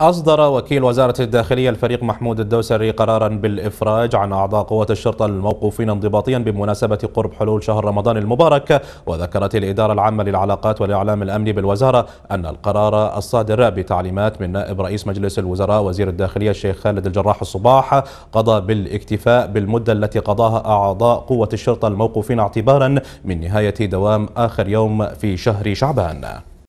أصدر وكيل وزارة الداخلية الفريق محمود الدوسري قرارا بالإفراج عن أعضاء قوة الشرطة الموقوفين انضباطيا بمناسبة قرب حلول شهر رمضان المبارك وذكرت الإدارة العامة للعلاقات والإعلام الأمني بالوزارة أن القرار الصادر بتعليمات من نائب رئيس مجلس الوزراء وزير الداخلية الشيخ خالد الجراح الصباح قضى بالاكتفاء بالمدة التي قضاها أعضاء قوة الشرطة الموقوفين اعتبارا من نهاية دوام آخر يوم في شهر شعبان